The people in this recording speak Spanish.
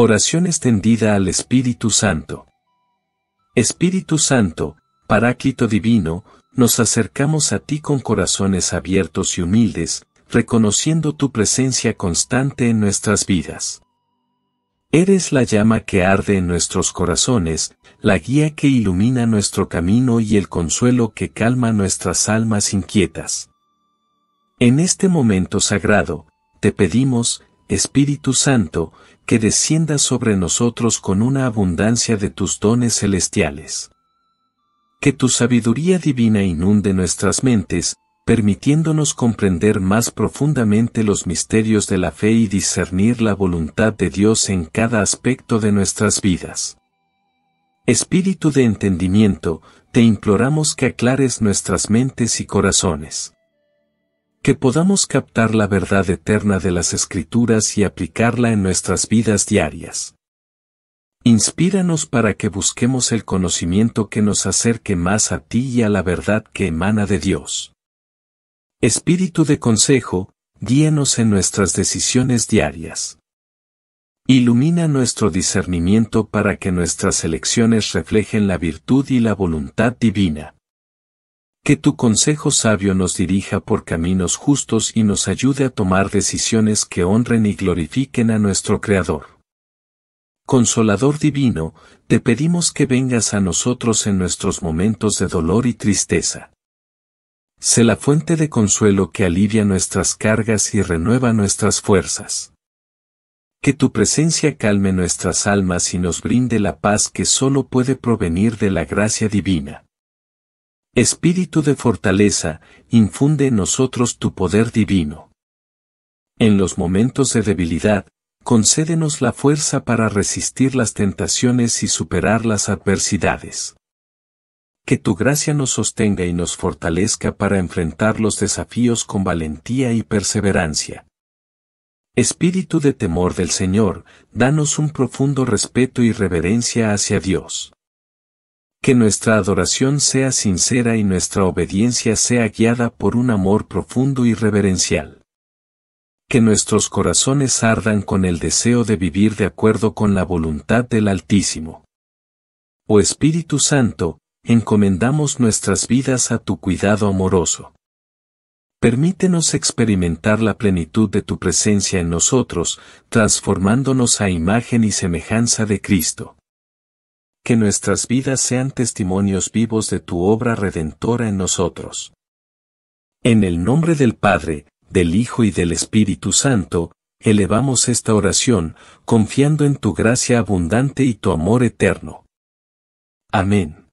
Oración extendida al Espíritu Santo. Espíritu Santo, Paráclito Divino, nos acercamos a ti con corazones abiertos y humildes, reconociendo tu presencia constante en nuestras vidas. Eres la llama que arde en nuestros corazones, la guía que ilumina nuestro camino y el consuelo que calma nuestras almas inquietas. En este momento sagrado, te pedimos, Espíritu Santo, que descienda sobre nosotros con una abundancia de tus dones celestiales. Que tu sabiduría divina inunde nuestras mentes, permitiéndonos comprender más profundamente los misterios de la fe y discernir la voluntad de Dios en cada aspecto de nuestras vidas. Espíritu de entendimiento, te imploramos que aclares nuestras mentes y corazones que podamos captar la verdad eterna de las escrituras y aplicarla en nuestras vidas diarias. Inspíranos para que busquemos el conocimiento que nos acerque más a ti y a la verdad que emana de Dios. Espíritu de consejo, guíanos en nuestras decisiones diarias. Ilumina nuestro discernimiento para que nuestras elecciones reflejen la virtud y la voluntad divina. Que tu consejo sabio nos dirija por caminos justos y nos ayude a tomar decisiones que honren y glorifiquen a nuestro Creador. Consolador divino, te pedimos que vengas a nosotros en nuestros momentos de dolor y tristeza. Sé la fuente de consuelo que alivia nuestras cargas y renueva nuestras fuerzas. Que tu presencia calme nuestras almas y nos brinde la paz que solo puede provenir de la gracia divina. Espíritu de fortaleza, infunde en nosotros tu poder divino. En los momentos de debilidad, concédenos la fuerza para resistir las tentaciones y superar las adversidades. Que tu gracia nos sostenga y nos fortalezca para enfrentar los desafíos con valentía y perseverancia. Espíritu de temor del Señor, danos un profundo respeto y reverencia hacia Dios. Que nuestra adoración sea sincera y nuestra obediencia sea guiada por un amor profundo y reverencial. Que nuestros corazones ardan con el deseo de vivir de acuerdo con la voluntad del Altísimo. Oh Espíritu Santo, encomendamos nuestras vidas a tu cuidado amoroso. Permítenos experimentar la plenitud de tu presencia en nosotros, transformándonos a imagen y semejanza de Cristo que nuestras vidas sean testimonios vivos de tu obra redentora en nosotros. En el nombre del Padre, del Hijo y del Espíritu Santo, elevamos esta oración, confiando en tu gracia abundante y tu amor eterno. Amén.